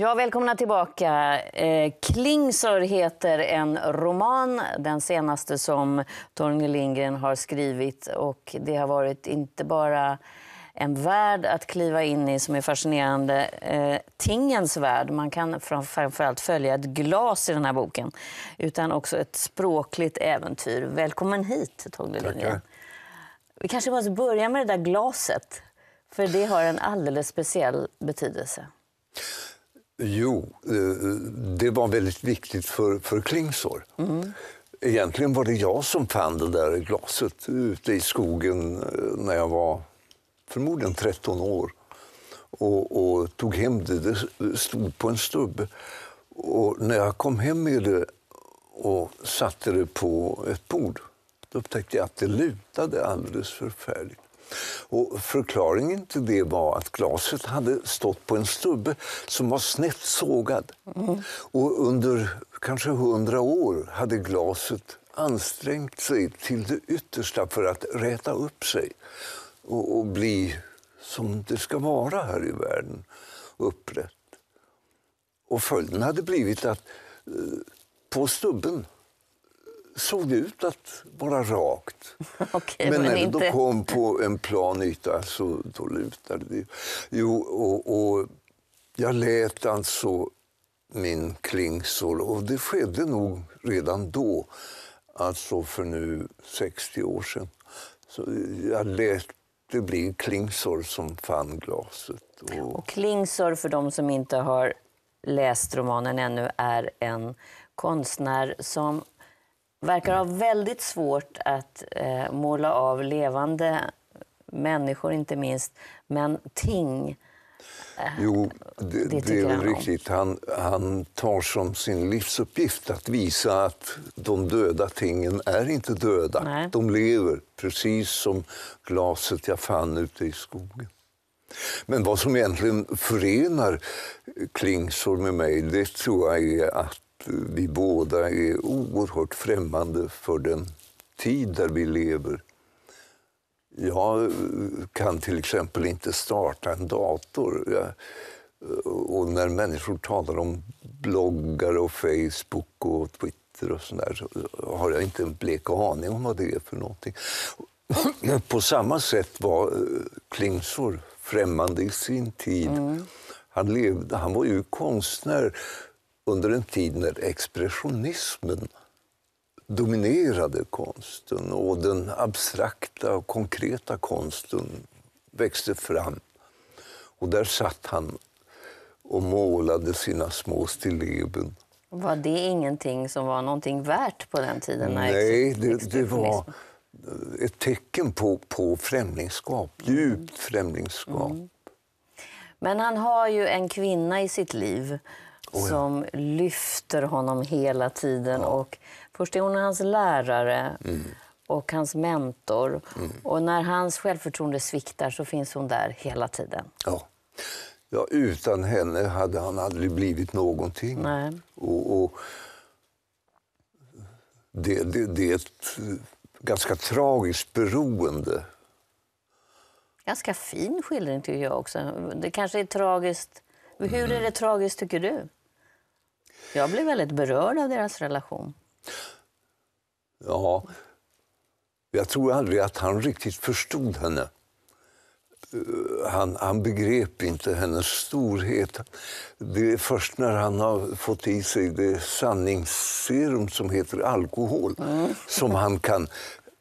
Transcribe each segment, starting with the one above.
Ja, välkomna tillbaka. Eh, Klingsör heter en roman, den senaste som Torgny Lindgren har skrivit. Och det har varit inte bara en värld att kliva in i som är fascinerande. Eh, tingens värld. Man kan framförallt följa ett glas i den här boken. Utan också ett språkligt äventyr. Välkommen hit, Torgny Lindgren. Vi kanske måste börja med det där glaset. För det har en alldeles speciell betydelse. Jo, eh, det var väldigt viktigt för, för Klingsor. Mm. Egentligen var det jag som fann det där glaset ute i skogen eh, när jag var förmodligen 13 år och, och tog hem det. Det stod på en stubbe. Och när jag kom hem med det och satte det på ett bord då upptäckte jag att det lutade alldeles förfärligt. Och förklaringen till det var att glaset hade stått på en stubbe som var snett sågad. Mm. Och under kanske hundra år hade glaset ansträngt sig till det yttersta för att räta upp sig och, och bli som det ska vara här i världen, upprätt. Och följden hade blivit att eh, på stubben såg ut att vara rakt. okay, men, men när inte... det då kom på en plan yta så då lutade det. Jo, och, och jag lät alltså min klingsor och det skedde nog redan då, alltså för nu 60 år sedan. Så jag lät det bli klingsor som fann glaset. Och... och klingsor, för de som inte har läst romanen ännu, är en konstnär som verkar ha väldigt svårt att eh, måla av levande människor, inte minst, men ting. Eh, jo, det, det, det är han riktigt. Han, han tar som sin livsuppgift att visa att de döda tingen är inte döda. Nej. De lever, precis som glaset jag fann ute i skogen. Men vad som egentligen förenar eh, Klingsor med mig, det tror jag är att vi båda är oerhört främmande för den tid där vi lever. Jag kan till exempel inte starta en dator. Jag, och när människor talar om bloggar och Facebook och Twitter och sånt så har jag inte en blek aning om vad det är för någonting. På samma sätt var eh, Klingsor främmande i sin tid. Mm. Han, levde, han var ju konstnär under en tid när expressionismen dominerade konsten och den abstrakta och konkreta konsten växte fram. Och där satt han och målade sina små stilleben. Var det ingenting som var någonting värt på den tiden? Nej, det, det var ett tecken på, på främlingskap, mm. djupt främlingskap. Mm. Men han har ju en kvinna i sitt liv oh ja. som lyfter honom hela tiden. Ja. Och först är hon hans lärare mm. och hans mentor. Mm. Och när hans självförtroende sviktar så finns hon där hela tiden. Ja. ja utan henne hade han aldrig blivit någonting. Nej. Och, och det, det, det är ett eh, ganska tragiskt beroende ganska fin skildring tycker jag också. Det kanske är tragiskt. Hur mm. är det tragiskt tycker du? Jag blev väldigt berörd av deras relation. Ja. Jag tror aldrig att han riktigt förstod henne. Eh, han, han begrep inte hennes storhet. Det är först när han har fått i sig det sanningsserum som heter alkohol mm. som han kan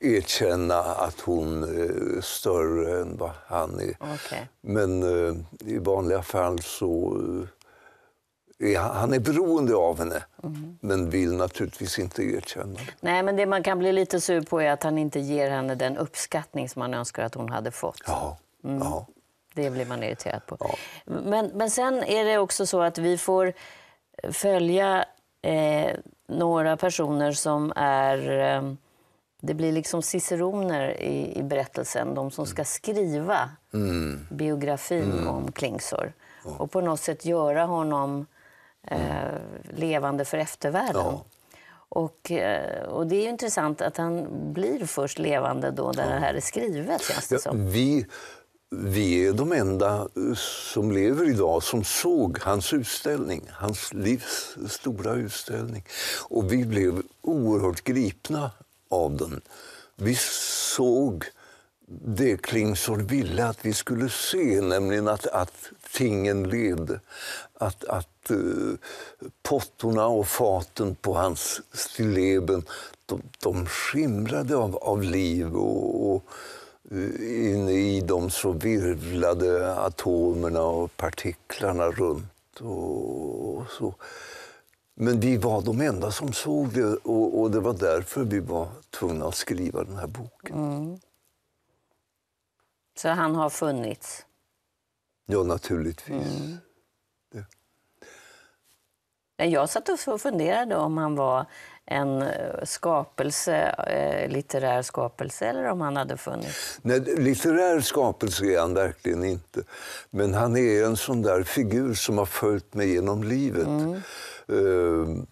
erkänna att hon eh, är större än vad han är. Okay. Men eh, i vanliga fall så han är beroende av henne, mm. men vill naturligtvis inte erkänna det. Nej, men det man kan bli lite sur på är att han inte ger henne den uppskattning som han önskar att hon hade fått. Ja. Mm. ja. Det blir man irriterad på. Ja. Men, men sen är det också så att vi får följa eh, några personer som är... Eh, det blir liksom ciceroner i, i berättelsen, de som ska skriva mm. biografin mm. om Klingsor. Och på något sätt göra honom Eh, levande för eftervärlden. Ja. Och, eh, och, det är intressant att han blir först levande då när ja. det här är skrivet, känns det som. Ja, vi, vi är de enda eh, som lever idag som såg hans utställning, hans livs stora utställning. Och vi blev oerhört gripna av den. Vi såg det Klingsor ville att vi skulle se, nämligen att, att tingen led. Att, att eh, pottorna och faten på hans stilleben de, de skimrade av, av liv. och, och eh, inne i dem så virvlade atomerna och partiklarna runt. Och, så. Men vi var de enda som såg det och, det var därför vi var tvungna att skriva den här boken. Mm. Så han har funnits? Ja, naturligtvis. Mm. Ja. Jag satt och funderade om han var en eh, skapelse, eh, litterär skapelse eller om han hade funnits? Nej, litterär skapelse är han verkligen inte. Men han är en sån där figur som har följt mig genom livet. Mm. Eh,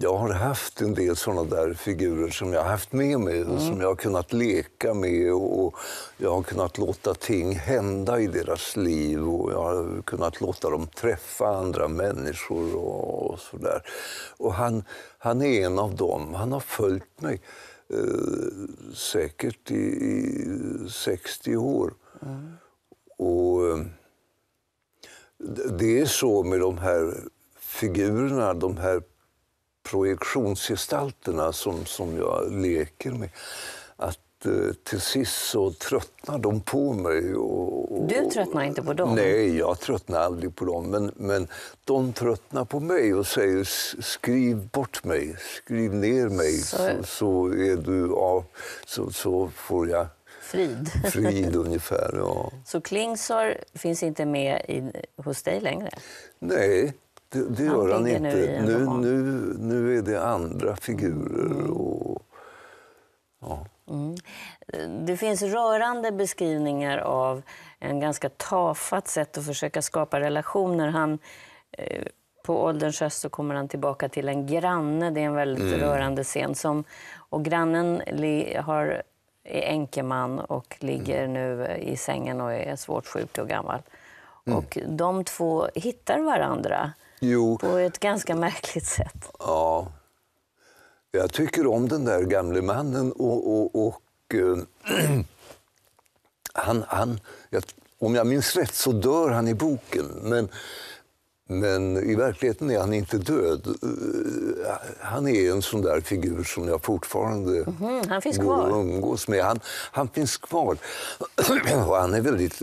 jag har haft en del såna där figurer som jag har haft med mig mm. som jag har kunnat leka med och jag har kunnat låta ting hända i deras liv och jag har kunnat låta dem träffa andra människor och, och sådär. Och han, han är en av dem. Han har följt mig eh, säkert i, i 60 år. Mm. Och eh, Det är så med de här figurerna, de här projektionsgestalterna som, som jag leker med. Att Eh, till sist så tröttnade de på mig. Och, och, du tröttnar inte på dem? Nej, jag tröttnar aldrig på dem. Men, men de tröttnar på mig och säger skriv bort mig, skriv ner mig så, så, är du, ja, så, så får jag frid. Frid ungefär, ja. Så Klingsor finns inte med i, hos dig längre? Nej, det, det han gör han inte. Nu, nu, nu, nu är det andra figurer. Mm. Och, ja. Mm. Det finns rörande beskrivningar av en ganska tafatt sätt att försöka skapa relationer. Han, eh, på ålderns höst så kommer han tillbaka till en granne, det är en väldigt mm. rörande scen. Som, och grannen har, är enkeman och ligger mm. nu i sängen och är svårt sjuk och gammal. Mm. Och de två hittar varandra jo. på ett ganska märkligt sätt. Ja, jag tycker om den där gamle mannen och, och, och eh, han, han, jag, om jag minns rätt så dör han i boken. Men, men i verkligheten är han inte död. Eh, han är en sån där figur som jag fortfarande mm han finns går och umgås med. Han, han finns kvar. och han är väldigt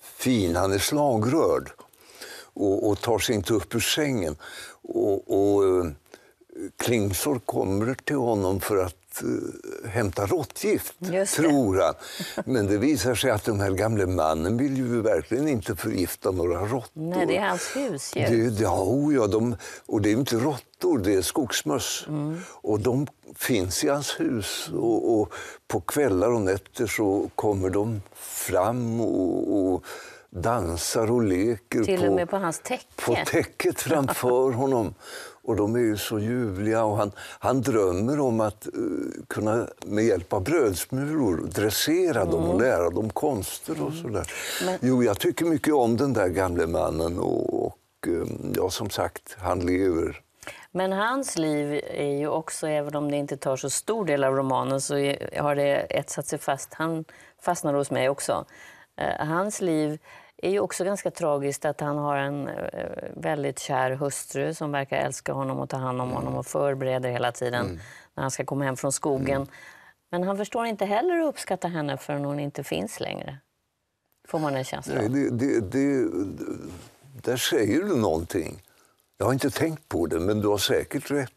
fin, han är slagrörd och, och tar sig inte upp ur sängen. och, och eh, Klingsor kommer till honom för att eh, hämta råttgift, tror han. Men det visar sig att den här gamle mannen vill ju verkligen inte förgifta några råttor. Nej, det är hans husdjur. Det, det, ja, ja, de, och det är inte råttor, det är skogsmöss. Mm. Och de finns i hans hus. Och, och, på kvällar och nätter så kommer de fram och, och dansar och leker Till och på, på, hans täcke. på täcket framför honom. Och de är ju så ljuvliga. Och han, han drömmer om att uh, kunna med hjälp av brödsmulor dressera mm. dem och mm. lära dem konster och mm. sådär. Men... Jo, jag tycker mycket om den där gamle mannen och, och um, ja, som sagt, han lever. Men hans liv är ju också, även om det inte tar så stor del av romanen, så har det etsat sig fast. Han fastnar hos mig också. Uh, hans liv är ju också ganska tragiskt att han har en eh, väldigt kär hustru som verkar älska honom och ta hand om honom mm. och förbereder hela tiden mm. när han ska komma hem från skogen. Mm. Men han förstår inte heller att uppskatta henne förrän hon inte finns längre. Får man en känsla Nej, det, det, det, Där säger du någonting. Jag har inte tänkt på det, men du har säkert rätt.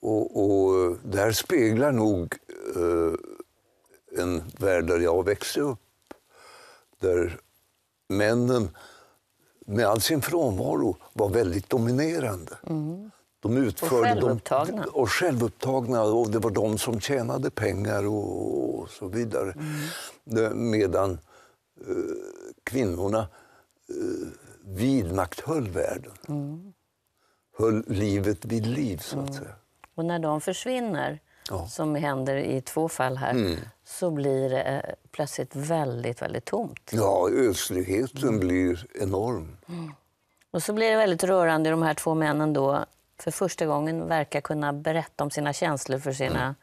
Och, och där speglar nog eh, en värld där jag växte upp där männen med all sin frånvaro var väldigt dominerande. Mm. De utförde och självupptagna. De, och självupptagna. Och det var de som tjänade pengar och, och så vidare. Mm. Medan eh, kvinnorna eh, vidmakthöll världen. Mm. Höll livet vid liv, så att mm. säga. Och när de försvinner, ja. som händer i två fall här, mm. så blir det eh, plötsligt väldigt, väldigt tomt. Ja, ödsligheten mm. blir enorm. Mm. Och så blir det väldigt rörande de här två männen då för första gången verkar kunna berätta om sina känslor för sina mm.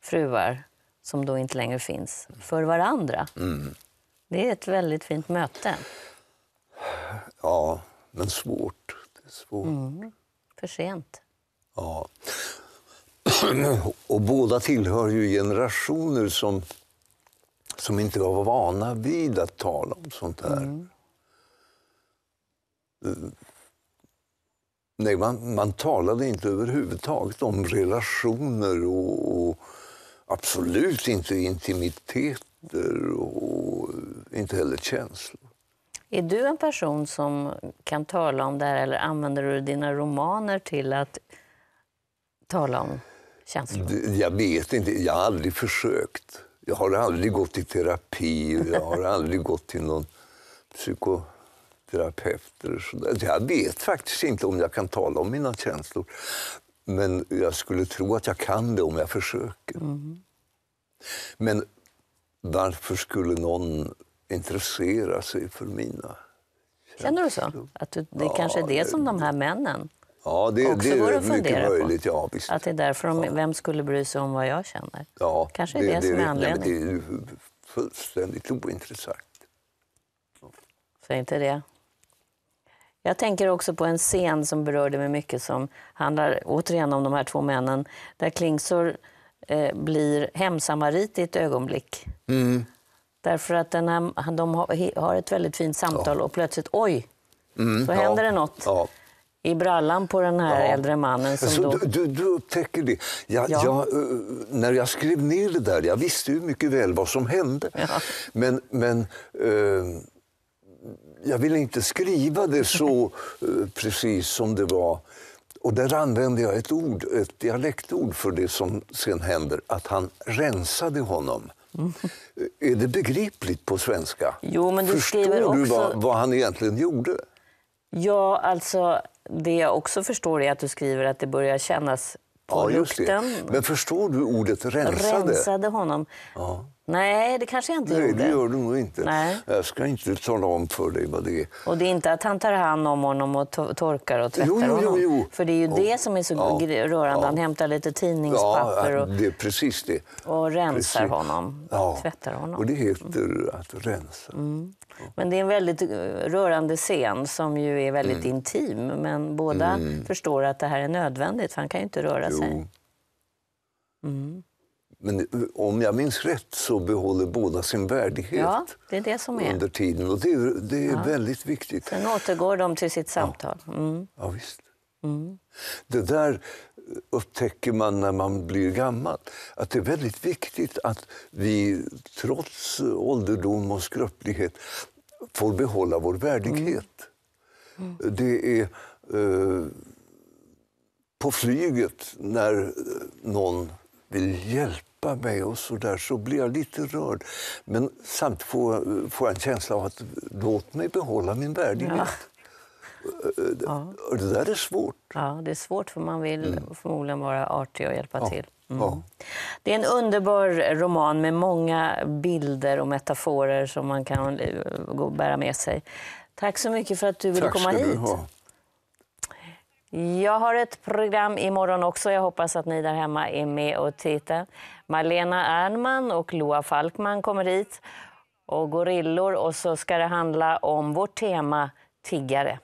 fruar som då inte längre finns, för varandra. Mm. Det är ett väldigt fint möte. Ja, men svårt. Det är svårt. Mm. för sent. Ja. Mm, och båda tillhör ju generationer som, som inte var vana vid att tala om sånt här. Mm. mm. Nej, man, man talade inte överhuvudtaget om relationer och, och absolut inte intimiteter och inte heller känslor. Är du en person som kan tala om det här eller använder du dina romaner till att tala om känslor? Jag vet inte. Jag har aldrig försökt. Jag har aldrig gått i terapi. Jag har aldrig gått till någon psykoterapeut. Jag vet faktiskt inte om jag kan tala om mina känslor. Men jag skulle tro att jag kan det om jag försöker. Mm. Men varför skulle någon intressera sig för mina känslor? Känner du så? Att det är ja, kanske är det som de här männen Ja, det, det är mycket möjligt. Ja, visst. Att det är därför de, ja. vem skulle bry sig om vad jag känner? Ja, Kanske det, det, det som är anledningen. Nej, det är fullständigt ointressant. Säg inte det. Jag tänker också på en scen som berörde mig mycket som handlar återigen om de här två männen där Klingsor eh, blir hemsamarit i ett ögonblick. Mm. Därför att den här, de har ett väldigt fint samtal ja. och plötsligt, oj, mm, så händer ja. det något. Ja i brallan på den här ja. äldre mannen. Som då... du, du, upptäcker det. Jag, ja. jag, eh, när jag skrev ner det där, jag visste ju mycket väl vad som hände. Ja. Men, men eh, jag ville inte skriva det så eh, precis som det var. Och där använde jag ett ord, ett dialektord för det som sen händer, att han rensade honom. Mm. Eh, är det begripligt på svenska? Jo, men du Förstår skriver också... du vad, vad han egentligen gjorde? Ja, alltså det jag också förstår är att du skriver att det börjar kännas på ja, lukten. Men förstår du ordet rensade? Rensade honom. Ja. Nej, det kanske jag inte Nej, gjorde. det gör du nog inte. Nej. Jag ska inte tala om för dig vad det är. Och det är inte att han tar hand om honom och to torkar och tvättar jo, jo, honom? Jo, jo. För det är ju och, det som är så ja, rörande. Han hämtar lite tidningspapper och, ja, det är precis det. och rensar precis. honom. Ja. Tvättar honom. Och det heter att rensa. Mm. Men det är en väldigt eh, rörande scen som ju är väldigt mm. intim. Men båda mm. förstår att det här är nödvändigt, för han kan ju inte röra jo. sig. Mm. Men eh, om jag minns rätt så behåller båda sin värdighet ja, det är det som är. under tiden. Och det är, det är ja. väldigt viktigt. Sen återgår de till sitt samtal. Mm. Ja, visst. Mm. Det där eh, upptäcker man när man blir gammal. Att det är väldigt viktigt att vi trots ålderdom och skröplighet får behålla vår värdighet. Mm. mm. Det är... Eh, på flyget när eh, någon vill hjälpa klappa mig och så där så blir jag lite rörd. Men samtidigt får, får jag en känsla av att låt mig behålla min värdighet. Ja. Eh, eh, ja. Det där är svårt. Ja, det är svårt för man vill mm. förmodligen vara artig och hjälpa ja. till. Mm. Ja. Det är en underbar roman med många bilder och metaforer som man kan eh, bära med sig. Tack så mycket för att du ville Tack komma hit. Du ha. Jag har ett program imorgon också. Jag hoppas att ni där hemma är med och tittar. Malena Ernman och Loa Falkman kommer hit och gorillor och så ska det handla om vårt tema tiggare.